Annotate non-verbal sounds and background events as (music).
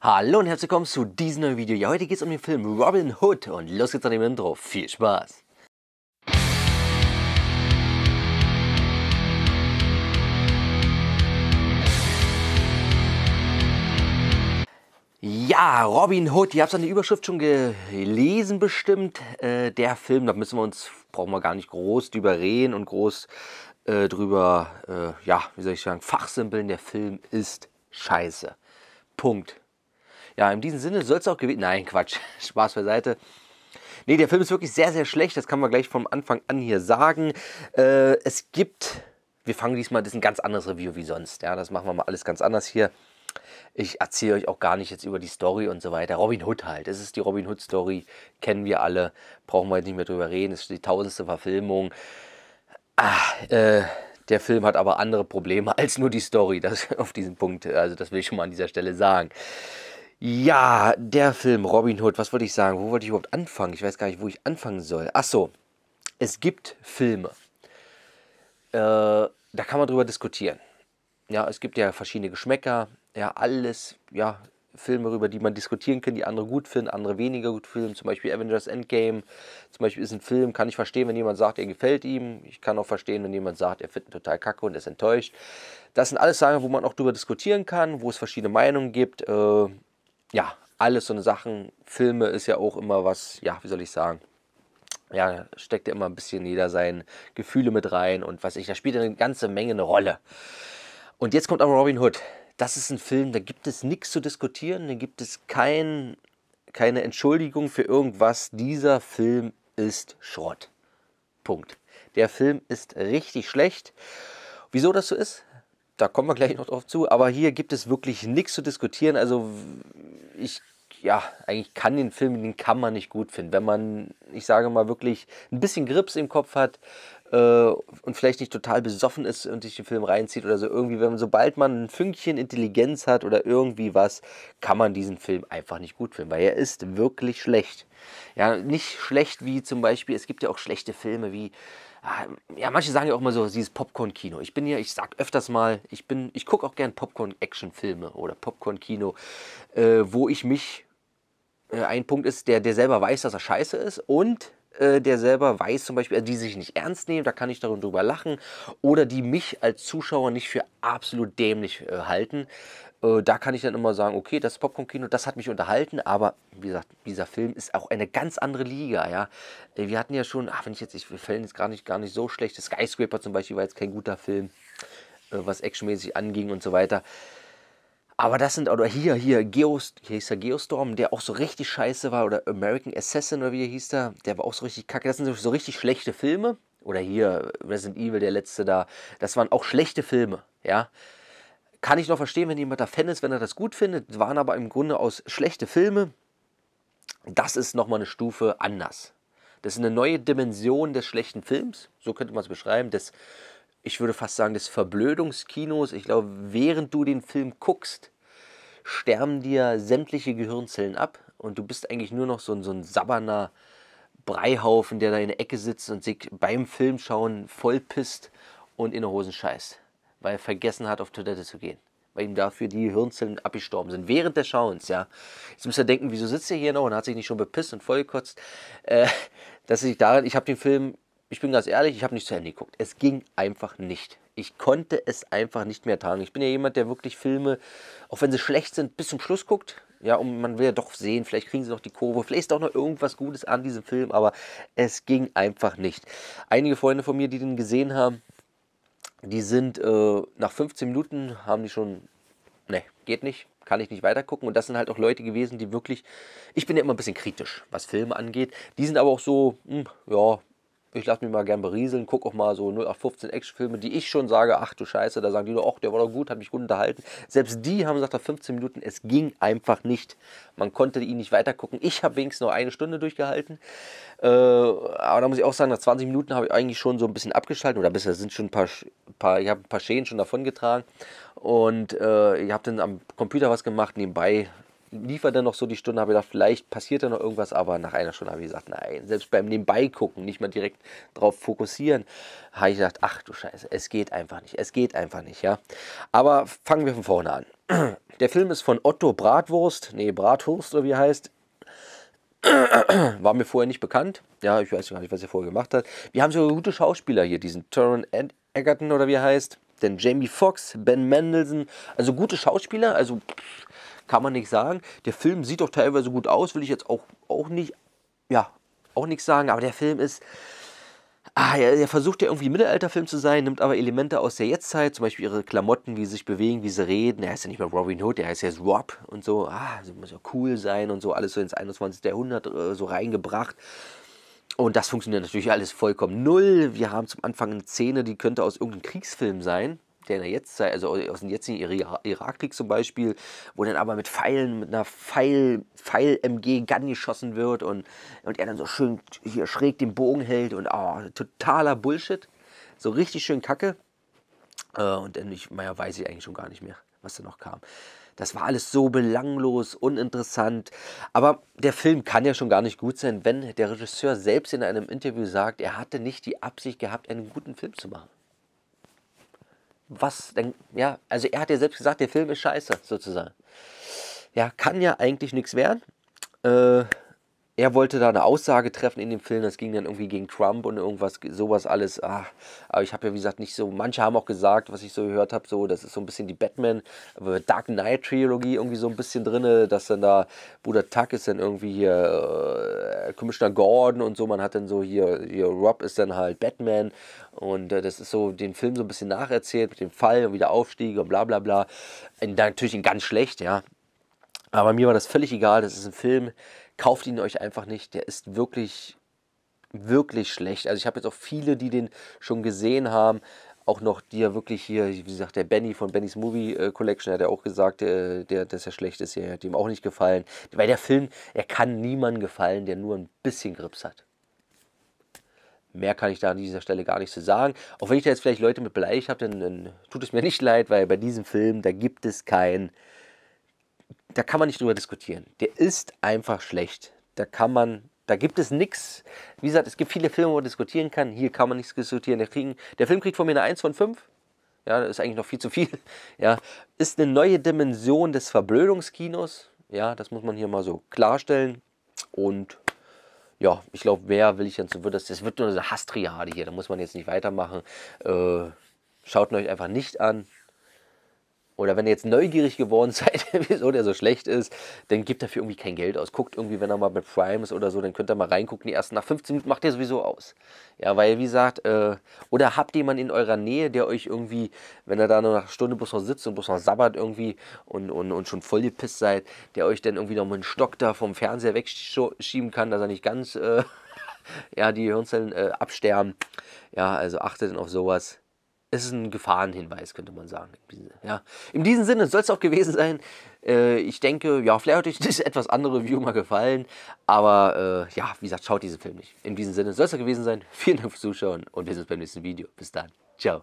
Hallo und herzlich willkommen zu diesem neuen Video. Ja, heute geht es um den Film Robin Hood und los geht's an dem Intro. Viel Spaß! Ja, Robin Hood, ihr habt es an der Überschrift schon gelesen bestimmt. Äh, der Film, da müssen wir uns, brauchen wir gar nicht groß drüber reden und groß äh, drüber, äh, ja, wie soll ich sagen, fachsimpeln. Der Film ist scheiße. Punkt. Ja, in diesem Sinne soll es auch gewesen. Nein, Quatsch. (laughs) Spaß beiseite. Nee, der Film ist wirklich sehr, sehr schlecht. Das kann man gleich vom Anfang an hier sagen. Äh, es gibt. Wir fangen diesmal, das ist ein ganz anderes Review wie sonst. Ja, das machen wir mal alles ganz anders hier. Ich erzähle euch auch gar nicht jetzt über die Story und so weiter. Robin Hood halt. Es ist die Robin Hood Story. Kennen wir alle. Brauchen wir jetzt nicht mehr drüber reden. Es ist die tausendste Verfilmung. Ah, äh, der Film hat aber andere Probleme (laughs) als nur die Story. Das auf diesen Punkt. Also, das will ich schon mal an dieser Stelle sagen. Ja, der Film Robin Hood, was wollte ich sagen? Wo wollte ich überhaupt anfangen? Ich weiß gar nicht, wo ich anfangen soll. Achso, es gibt Filme. Äh, da kann man drüber diskutieren. Ja, es gibt ja verschiedene Geschmäcker, ja, alles, ja, Filme, über die man diskutieren kann, die andere gut finden, andere weniger gut finden. Zum Beispiel Avengers Endgame. Zum Beispiel ist ein Film, kann ich verstehen, wenn jemand sagt, er gefällt ihm. Ich kann auch verstehen, wenn jemand sagt, er findet ihn total kacke und ist enttäuscht. Das sind alles Sachen, wo man auch drüber diskutieren kann, wo es verschiedene Meinungen gibt. Äh, ja, alles so eine Sachen. Filme ist ja auch immer was, ja, wie soll ich sagen? Ja, steckt ja immer ein bisschen jeder seine Gefühle mit rein und was ich, da spielt eine ganze Menge eine Rolle. Und jetzt kommt aber Robin Hood. Das ist ein Film, da gibt es nichts zu diskutieren, da gibt es kein, keine Entschuldigung für irgendwas. Dieser Film ist Schrott. Punkt. Der Film ist richtig schlecht. Wieso das so ist? da kommen wir gleich noch drauf zu. Aber hier gibt es wirklich nichts zu diskutieren. Also ich, ja, eigentlich kann den Film, den kann man nicht gut finden. Wenn man, ich sage mal, wirklich ein bisschen Grips im Kopf hat äh, und vielleicht nicht total besoffen ist und sich den Film reinzieht oder so irgendwie, wenn man, sobald man ein Fünkchen Intelligenz hat oder irgendwie was, kann man diesen Film einfach nicht gut finden, weil er ist wirklich schlecht. Ja, nicht schlecht wie zum Beispiel, es gibt ja auch schlechte Filme wie Ah, ja, manche sagen ja auch mal so, dieses Popcorn-Kino. Ich bin ja, ich sag öfters mal, ich bin, ich gucke auch gern Popcorn-Action-Filme oder Popcorn-Kino, äh, wo ich mich, äh, ein Punkt ist, der, der selber weiß, dass er scheiße ist und äh, der selber weiß zum Beispiel, also die sich nicht ernst nehmen, da kann ich darüber lachen, oder die mich als Zuschauer nicht für absolut dämlich äh, halten. Äh, da kann ich dann immer sagen, okay, das Popcorn-Kino, das hat mich unterhalten, aber wie gesagt, dieser Film ist auch eine ganz andere Liga, ja. Äh, wir hatten ja schon, ach, wenn ich jetzt, ich, fällen jetzt gar nicht, gar nicht so schlecht, Skyscraper zum Beispiel war jetzt kein guter Film, was actionmäßig anging und so weiter. Aber das sind, oder hier, hier, Geos, hier hieß der Geostorm, der auch so richtig scheiße war, oder American Assassin oder wie er hieß der, der war auch so richtig kacke. Das sind so richtig schlechte Filme. Oder hier, Resident Evil, der letzte da. Das waren auch schlechte Filme, ja. Kann ich noch verstehen, wenn jemand da Fan ist, wenn er das gut findet, waren aber im Grunde aus schlechte Filme. Das ist nochmal eine Stufe anders. Das ist eine neue Dimension des schlechten Films, so könnte man es beschreiben, des ich würde fast sagen, des Verblödungskinos. Ich glaube, während du den Film guckst, sterben dir sämtliche Gehirnzellen ab und du bist eigentlich nur noch so ein, so ein sabberner Breihaufen, der da in der Ecke sitzt und sich beim Film schauen vollpisst und in der Hosen scheißt, weil er vergessen hat, auf Toilette zu gehen. Weil ihm dafür die Hirnzellen abgestorben sind. Während des Schauens, ja. Jetzt müsst ihr denken, wieso sitzt ihr hier noch und hat sich nicht schon bepisst und vollgekotzt. Äh, dass ich daran, ich habe den Film ich bin ganz ehrlich, ich habe nicht zu Handy geguckt. Es ging einfach nicht. Ich konnte es einfach nicht mehr tragen. Ich bin ja jemand, der wirklich Filme, auch wenn sie schlecht sind, bis zum Schluss guckt. Ja, und man will ja doch sehen, vielleicht kriegen sie noch die Kurve, vielleicht ist auch noch irgendwas Gutes an diesem Film, aber es ging einfach nicht. Einige Freunde von mir, die den gesehen haben, die sind äh, nach 15 Minuten, haben die schon, ne, geht nicht, kann ich nicht weitergucken. Und das sind halt auch Leute gewesen, die wirklich, ich bin ja immer ein bisschen kritisch, was Filme angeht. Die sind aber auch so, mh, hm, ja, ich lasse mich mal gern berieseln, gucke auch mal so 0815 Actionfilme, die ich schon sage, ach du Scheiße, da sagen die doch, ach, der war doch gut, hat mich gut unterhalten. Selbst die haben gesagt, nach 15 Minuten, es ging einfach nicht. Man konnte ihn nicht weitergucken. Ich habe wenigstens noch eine Stunde durchgehalten. Äh, aber da muss ich auch sagen, nach 20 Minuten habe ich eigentlich schon so ein bisschen abgeschaltet oder bisher sind schon ein paar, paar ich habe ein paar Schäden schon davon getragen und äh, ich habe dann am Computer was gemacht, nebenbei liefert dann noch so die Stunde, habe ich gedacht, vielleicht passiert da noch irgendwas, aber nach einer Stunde habe ich gesagt, nein, selbst beim Nebenbeigucken, nicht mal direkt drauf fokussieren, habe ich gedacht, ach du Scheiße, es geht einfach nicht, es geht einfach nicht, ja. Aber fangen wir von vorne an. (clears throat) Der Film ist von Otto Bratwurst, nee, Brathurst, oder wie er heißt, (clears throat) war mir vorher nicht bekannt. Ja, ich weiß gar nicht, was er vorher gemacht hat. Wir haben so gute Schauspieler hier, diesen Taron Egerton oder wie er heißt denn Jamie Foxx, Ben Mendelssohn, also gute Schauspieler, also kann man nicht sagen. Der Film sieht doch teilweise gut aus, will ich jetzt auch, auch nicht, ja, auch nichts sagen, aber der Film ist, Ah, er, er, versucht ja irgendwie Mittelalterfilm zu sein, nimmt aber Elemente aus der Jetztzeit, zum Beispiel ihre Klamotten, wie sie sich bewegen, wie sie reden. Er heißt ja nicht mehr Robin Hood, er heißt jetzt Rob und so. Ah, sie muss ja cool sein und so, alles so ins 21. Jahrhundert äh, so reingebracht. Und das funktioniert natürlich alles vollkommen null. Wir haben zum Anfang eine Szene, die könnte aus irgendeinem Kriegsfilm sein der in der Jetztzeit, also aus dem jetzigen Irakkrieg zum Beispiel, wo dann aber mit Pfeilen, mit einer Pfeil, mg Gun geschossen wird und, und er dann so schön hier schräg den Bogen hält und oh, totaler Bullshit. So richtig schön kacke. Äh, und endlich, naja, weiß ich eigentlich schon gar nicht mehr, was da noch kam. Das war alles so belanglos, uninteressant. Aber der Film kann ja schon gar nicht gut sein, wenn der Regisseur selbst in einem Interview sagt, er hatte nicht die Absicht gehabt, einen guten Film zu machen. Was denn, ja, also er hat ja selbst gesagt, der Film ist scheiße, sozusagen. Ja, kann ja eigentlich nichts werden. Äh, er wollte da eine Aussage treffen in dem Film, das ging dann irgendwie gegen Trump und irgendwas, sowas alles. Ach, aber ich habe ja, wie gesagt, nicht so, manche haben auch gesagt, was ich so gehört habe, so, das ist so ein bisschen die Batman, Dark Knight Trilogie irgendwie so ein bisschen drin, dass dann da Bruder Tuck ist dann irgendwie hier äh, Commissioner Gordon und so, man hat dann so hier, hier Rob ist dann halt Batman und äh, das ist so den Film so ein bisschen nacherzählt mit dem Fall und wieder Aufstieg und bla bla bla. Und natürlich ganz schlecht, ja. Aber mir war das völlig egal, das ist ein Film, kauft ihn euch einfach nicht. Der ist wirklich, wirklich schlecht. Also ich habe jetzt auch viele, die den schon gesehen haben, auch noch, die ja wirklich hier, wie gesagt, der Benny von Bennys Movie äh, Collection hat ja auch gesagt, äh, der, dass er schlecht ist, der hat ihm auch nicht gefallen. Weil der Film, er kann niemandem gefallen, der nur ein bisschen Grips hat. Mehr kann ich da an dieser Stelle gar nicht zu sagen. Auch wenn ich da jetzt vielleicht Leute mit beleidigt habe, dann, dann tut es mir nicht leid, weil bei diesem Film, da gibt es kein da kann man nicht drüber diskutieren. Der ist einfach schlecht. Da kann man, da gibt es nichts. Wie gesagt, es gibt viele Filme, wo man diskutieren kann. Hier kann man nichts diskutieren. Der, kriegen, der Film kriegt von mir eine 1 von 5. Ja, das ist eigentlich noch viel zu viel. (laughs) Ja, ist eine neue Dimension des Verblödungskinos. Ja, das muss man hier mal so klarstellen. Und ja, ich glaube, mehr will ich dann zu wird das, das wird nur eine Hastriade hier. Da muss man jetzt nicht weitermachen. Äh, schaut ihn euch einfach nicht an. Oder wenn ihr jetzt neugierig geworden (laughs) seid, wieso der so schlecht ist, dann gebt dafür irgendwie kein Geld aus. Guckt irgendwie, wenn er mal bei Prime ist oder so, dann könnt ihr mal reingucken. Die ersten nach 15 Minuten macht ihr sowieso aus. Ja, weil wie gesagt, äh, oder habt jemanden in eurer Nähe, der euch irgendwie, wenn er da nur nach einer Stunde bloß noch sitzt und bloß noch sabbert irgendwie und, und, und schon voll gepisst seid, der euch dann irgendwie noch mal einen Stock da vom Fernseher wegschieben kann, dass er nicht ganz, äh, (laughs) ja, die Hirnzellen äh, absterben. Ja, also achtet dann auf sowas es ist ein Gefahrenhinweis, könnte man sagen. Ja. In diesem Sinne soll es auch gewesen sein. Äh, ich denke, ja, vielleicht hat euch (laughs) das etwas andere View mal gefallen. Aber äh, ja, wie gesagt, schaut diesen Film nicht. In diesem Sinne soll es auch gewesen sein. Vielen Dank fürs Zuschauen und wir sehen uns beim nächsten Video. Bis dann. Ciao.